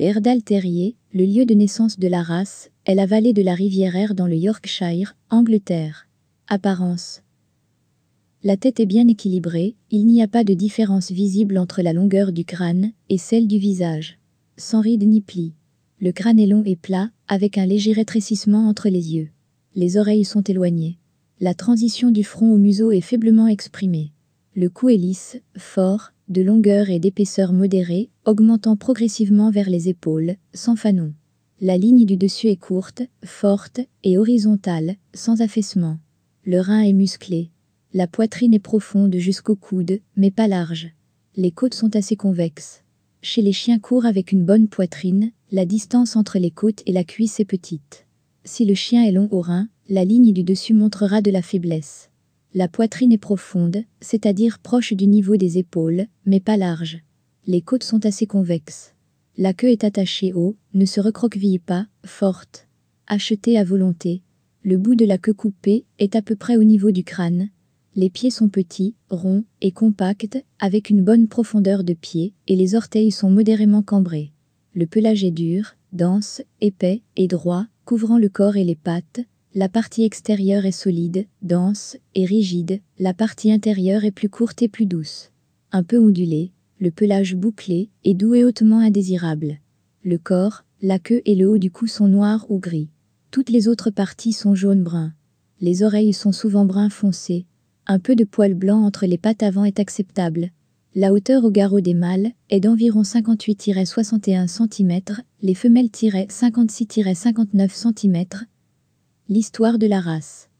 Erdal Terrier, le lieu de naissance de la race, est la vallée de la rivière Aire dans le Yorkshire, Angleterre. Apparence La tête est bien équilibrée, il n'y a pas de différence visible entre la longueur du crâne et celle du visage. Sans rides ni plis. Le crâne est long et plat, avec un léger rétrécissement entre les yeux. Les oreilles sont éloignées. La transition du front au museau est faiblement exprimée. Le cou est lisse, fort, de longueur et d'épaisseur modérée, augmentant progressivement vers les épaules, sans fanon. La ligne du dessus est courte, forte et horizontale, sans affaissement. Le rein est musclé. La poitrine est profonde jusqu'au coude, mais pas large. Les côtes sont assez convexes. Chez les chiens courts avec une bonne poitrine, la distance entre les côtes et la cuisse est petite. Si le chien est long au rein, la ligne du dessus montrera de la faiblesse. La poitrine est profonde, c'est-à-dire proche du niveau des épaules, mais pas large. Les côtes sont assez convexes. La queue est attachée haut, ne se recroqueville pas, forte. Achetée à volonté. Le bout de la queue coupée est à peu près au niveau du crâne. Les pieds sont petits, ronds et compacts, avec une bonne profondeur de pied, et les orteils sont modérément cambrés. Le pelage est dur, dense, épais et droit, couvrant le corps et les pattes, la partie extérieure est solide, dense et rigide, la partie intérieure est plus courte et plus douce. Un peu ondulée, le pelage bouclé est doux et hautement indésirable. Le corps, la queue et le haut du cou sont noirs ou gris. Toutes les autres parties sont jaune-brun. Les oreilles sont souvent brun foncé. Un peu de poil blanc entre les pattes avant est acceptable. La hauteur au garrot des mâles est d'environ 58-61 cm, les femelles-56-59 cm, L'histoire de la race.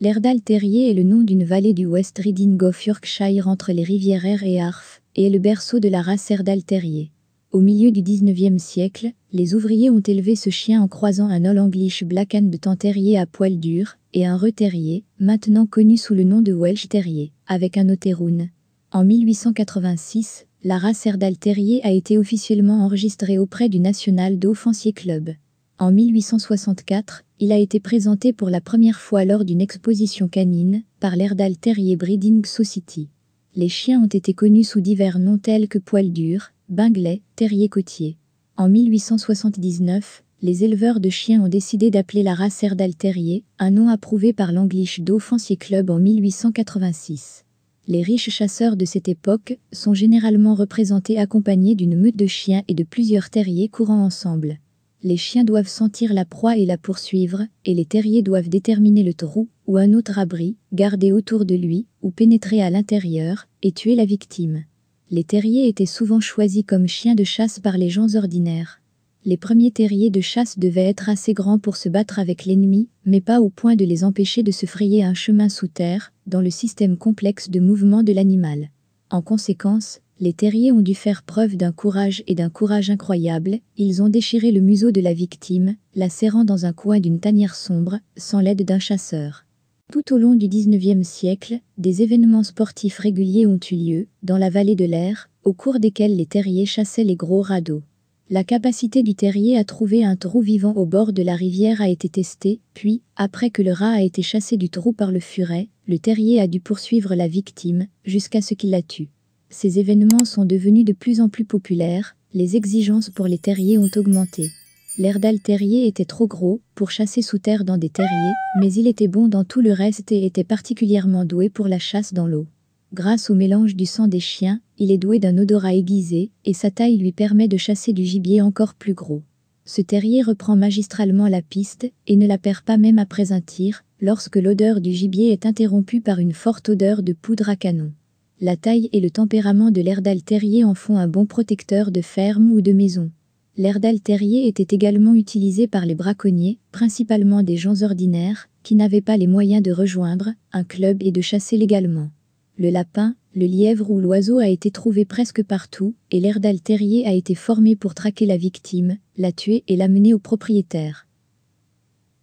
L'Erdal Terrier est le nom d'une vallée du West Riding of Yorkshire entre les rivières Aire et Arf, et est le berceau de la race Erdal Terrier. Au milieu du 19e siècle, les ouvriers ont élevé ce chien en croisant un All English Black and Tan Terrier à poil dur et un Re-Terrier, maintenant connu sous le nom de Welsh Terrier, avec un Oteroon. En 1886, la race Erdal Terrier a été officiellement enregistrée auprès du National Dauphancier Club. En 1864, il a été présenté pour la première fois lors d'une exposition canine par l'Herdal Terrier Breeding Society. Les chiens ont été connus sous divers noms tels que poil dur, binglais, terrier côtier. En 1879, les éleveurs de chiens ont décidé d'appeler la race Herdal Terrier, un nom approuvé par l'anglish Dauphancier Club en 1886. Les riches chasseurs de cette époque sont généralement représentés accompagnés d'une meute de chiens et de plusieurs terriers courant ensemble les chiens doivent sentir la proie et la poursuivre, et les terriers doivent déterminer le trou ou un autre abri, garder autour de lui ou pénétrer à l'intérieur et tuer la victime. Les terriers étaient souvent choisis comme chiens de chasse par les gens ordinaires. Les premiers terriers de chasse devaient être assez grands pour se battre avec l'ennemi, mais pas au point de les empêcher de se frayer un chemin sous terre, dans le système complexe de mouvement de l'animal. En conséquence, les terriers ont dû faire preuve d'un courage et d'un courage incroyable, ils ont déchiré le museau de la victime, la serrant dans un coin d'une tanière sombre, sans l'aide d'un chasseur. Tout au long du XIXe siècle, des événements sportifs réguliers ont eu lieu, dans la vallée de l'Air, au cours desquels les terriers chassaient les gros radeaux. La capacité du terrier à trouver un trou vivant au bord de la rivière a été testée, puis, après que le rat a été chassé du trou par le furet, le terrier a dû poursuivre la victime, jusqu'à ce qu'il la tue. Ces événements sont devenus de plus en plus populaires, les exigences pour les terriers ont augmenté. L'Herdal terrier était trop gros pour chasser sous terre dans des terriers, mais il était bon dans tout le reste et était particulièrement doué pour la chasse dans l'eau. Grâce au mélange du sang des chiens, il est doué d'un odorat aiguisé et sa taille lui permet de chasser du gibier encore plus gros. Ce terrier reprend magistralement la piste et ne la perd pas même après un tir, lorsque l'odeur du gibier est interrompue par une forte odeur de poudre à canon. La taille et le tempérament de l'Herdal terrier en font un bon protecteur de ferme ou de maison. L'Herdal terrier était également utilisé par les braconniers, principalement des gens ordinaires, qui n'avaient pas les moyens de rejoindre un club et de chasser légalement. Le lapin, le lièvre ou l'oiseau a été trouvé presque partout, et l'Herdal terrier a été formé pour traquer la victime, la tuer et l'amener au propriétaire.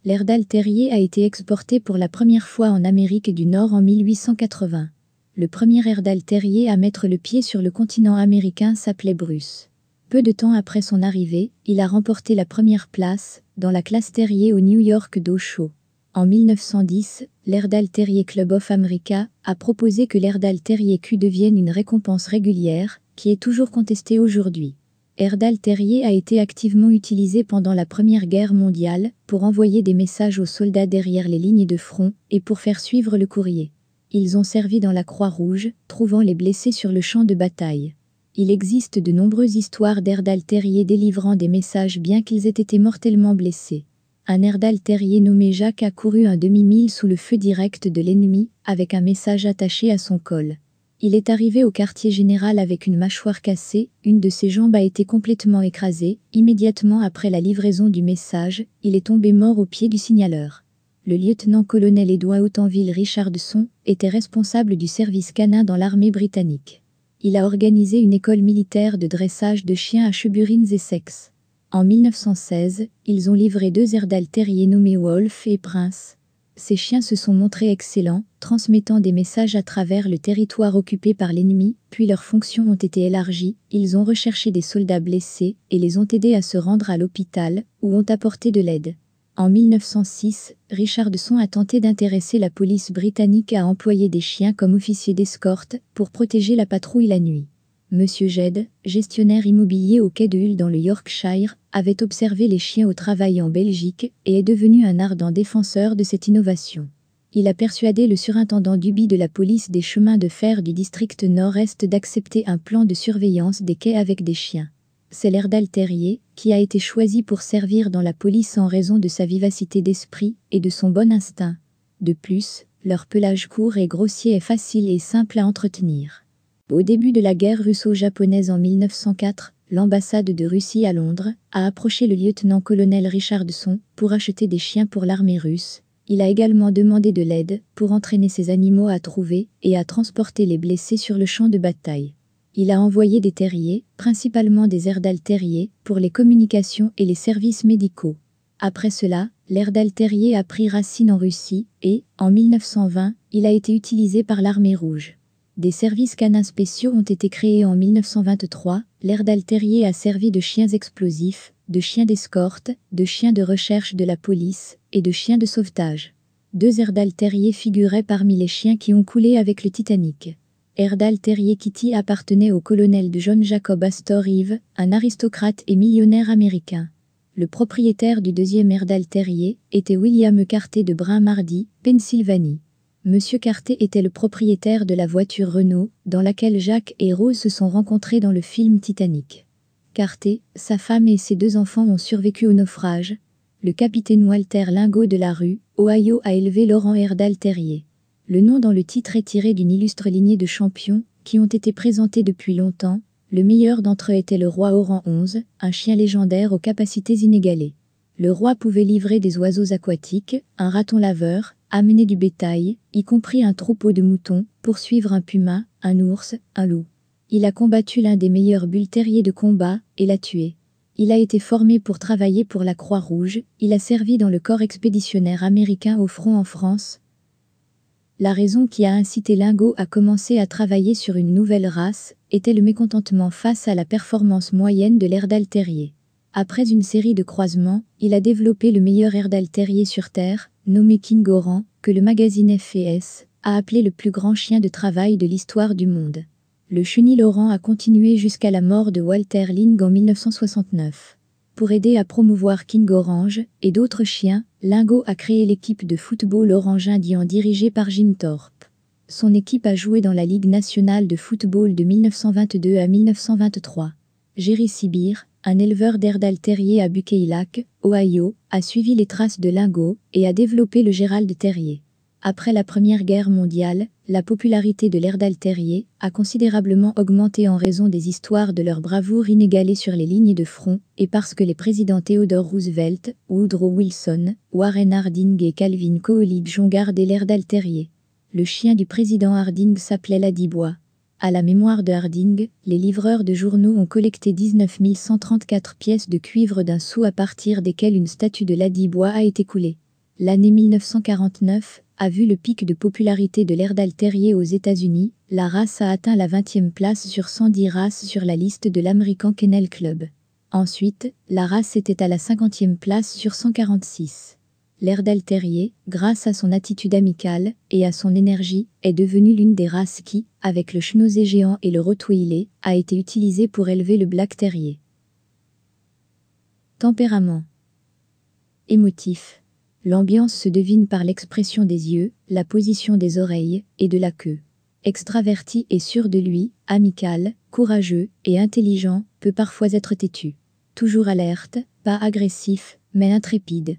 L'Herdal terrier a été exporté pour la première fois en Amérique du Nord en 1880 le premier Erdal terrier à mettre le pied sur le continent américain s'appelait Bruce. Peu de temps après son arrivée, il a remporté la première place dans la classe terrier au New York Dow Show. En 1910, l'Erdal Terrier Club of America a proposé que l'Erdal Terrier Q devienne une récompense régulière, qui est toujours contestée aujourd'hui. Erdal Terrier a été activement utilisé pendant la Première Guerre mondiale pour envoyer des messages aux soldats derrière les lignes de front et pour faire suivre le courrier. Ils ont servi dans la Croix-Rouge, trouvant les blessés sur le champ de bataille. Il existe de nombreuses histoires d'air Terrier délivrant des messages bien qu'ils aient été mortellement blessés. Un Herdal Terrier nommé Jacques a couru un demi-mille sous le feu direct de l'ennemi, avec un message attaché à son col. Il est arrivé au quartier général avec une mâchoire cassée, une de ses jambes a été complètement écrasée, immédiatement après la livraison du message, il est tombé mort au pied du signaleur le lieutenant-colonel Edouard autanville Richardson était responsable du service canin dans l'armée britannique. Il a organisé une école militaire de dressage de chiens à Cheburines et En 1916, ils ont livré deux herdals terriers nommés Wolf et Prince. Ces chiens se sont montrés excellents, transmettant des messages à travers le territoire occupé par l'ennemi, puis leurs fonctions ont été élargies, ils ont recherché des soldats blessés et les ont aidés à se rendre à l'hôpital, où ont apporté de l'aide. En 1906, Richardson a tenté d'intéresser la police britannique à employer des chiens comme officiers d'escorte pour protéger la patrouille la nuit. Monsieur Jed, gestionnaire immobilier au quai de Hull dans le Yorkshire, avait observé les chiens au travail en Belgique et est devenu un ardent défenseur de cette innovation. Il a persuadé le surintendant Duby de la police des chemins de fer du district nord-est d'accepter un plan de surveillance des quais avec des chiens c'est l'air Terrier, qui a été choisi pour servir dans la police en raison de sa vivacité d'esprit et de son bon instinct. De plus, leur pelage court et grossier est facile et simple à entretenir. Au début de la guerre russo-japonaise en 1904, l'ambassade de Russie à Londres a approché le lieutenant-colonel Richardson pour acheter des chiens pour l'armée russe. Il a également demandé de l'aide pour entraîner ses animaux à trouver et à transporter les blessés sur le champ de bataille. Il a envoyé des terriers, principalement des Erdal terriers, pour les communications et les services médicaux. Après cela, l'herdal terrier a pris racine en Russie et, en 1920, il a été utilisé par l'armée rouge. Des services canins spéciaux ont été créés en 1923. l'air terrier a servi de chiens explosifs, de chiens d'escorte, de chiens de recherche de la police et de chiens de sauvetage. Deux Erdal terriers figuraient parmi les chiens qui ont coulé avec le Titanic. Erdal Terrier Kitty appartenait au colonel de John Jacob Astor IV, un aristocrate et millionnaire américain. Le propriétaire du deuxième Erdal Terrier était William Carter de bryn Mardi, Pennsylvanie. Monsieur Carter était le propriétaire de la voiture Renault, dans laquelle Jacques et Rose se sont rencontrés dans le film Titanic. Carter, sa femme et ses deux enfants ont survécu au naufrage. Le capitaine Walter Lingot de la rue, Ohio a élevé Laurent Erdal Terrier. Le nom dans le titre est tiré d'une illustre lignée de champions qui ont été présentés depuis longtemps. Le meilleur d'entre eux était le roi Oran XI, un chien légendaire aux capacités inégalées. Le roi pouvait livrer des oiseaux aquatiques, un raton laveur, amener du bétail, y compris un troupeau de moutons, poursuivre un puma, un ours, un loup. Il a combattu l'un des meilleurs bulles terriers de combat et l'a tué. Il a été formé pour travailler pour la Croix-Rouge, il a servi dans le corps expéditionnaire américain au front en France, la raison qui a incité Lingo à commencer à travailler sur une nouvelle race était le mécontentement face à la performance moyenne de l'Herdal terrier. Après une série de croisements, il a développé le meilleur Herdal terrier sur Terre, nommé King Oran, que le magazine FES a appelé le plus grand chien de travail de l'histoire du monde. Le chenille Laurent a continué jusqu'à la mort de Walter Ling en 1969. Pour aider à promouvoir King Orange et d'autres chiens, Lingo a créé l'équipe de football Orange Indien dirigée par Jim Thorpe. Son équipe a joué dans la Ligue nationale de football de 1922 à 1923. Jerry Sibir, un éleveur d'Herdal Terrier à Lac, Ohio, a suivi les traces de Lingo et a développé le Gérald Terrier. Après la Première Guerre mondiale, la popularité de l'air Terrier a considérablement augmenté en raison des histoires de leur bravoure inégalée sur les lignes de front et parce que les présidents Theodore Roosevelt, Woodrow Wilson, Warren Harding et Calvin Coolidge ont gardé l'air Terrier. Le chien du président Harding s'appelait l'Adibois. À la mémoire de Harding, les livreurs de journaux ont collecté 19 134 pièces de cuivre d'un sou à partir desquelles une statue de l'Adibois a été coulée. L'année 1949 a vu le pic de popularité de l'air terrier aux États-Unis, la race a atteint la 20e place sur 110 races sur la liste de l'American Kennel Club. Ensuite, la race était à la 50e place sur 146. L'Herdal terrier, grâce à son attitude amicale et à son énergie, est devenu l'une des races qui, avec le schnauzer géant et le rottweiler, a été utilisée pour élever le black terrier. Tempérament Émotif L'ambiance se devine par l'expression des yeux, la position des oreilles et de la queue. Extraverti et sûr de lui, amical, courageux et intelligent, peut parfois être têtu. Toujours alerte, pas agressif, mais intrépide,